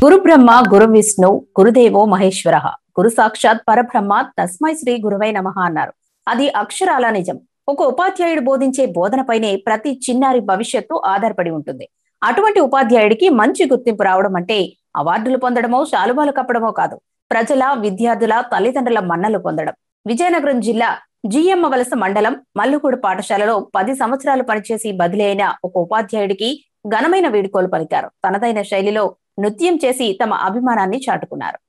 గురు బ్రహ్మ గురు విష్ణు గురుదేవో మహేశ్వర గురు సాక్షాత్ పరబ్రహ్మ తస్మై శ్రీ గురువై నమ అన్నారు అది అక్షరాల నిజం ఒక ఉపాధ్యాయుడు బోధించే బోధనపైనే ప్రతి చిన్నారి భవిష్యత్తు ఆధారపడి ఉంటుంది అటువంటి ఉపాధ్యాయుడికి మంచి గుర్తింపు రావడం అంటే అవార్డులు పొందడమో శాలువాలు కప్పడమో కాదు ప్రజల విద్యార్థుల తల్లిదండ్రుల మన్నలు పొందడం విజయనగరం జిల్లా జిఎమ్మ వలస మండలం మల్లుగూడు పాఠశాలలో పది సంవత్సరాలు పనిచేసి బదిలీ అయిన ఒక ఉపాధ్యాయుడికి ఘనమైన వేడుకోలు పలికారు తనదైన శైలిలో నృత్యం చేసి తమ అభిమానాన్ని చాటుకున్నారు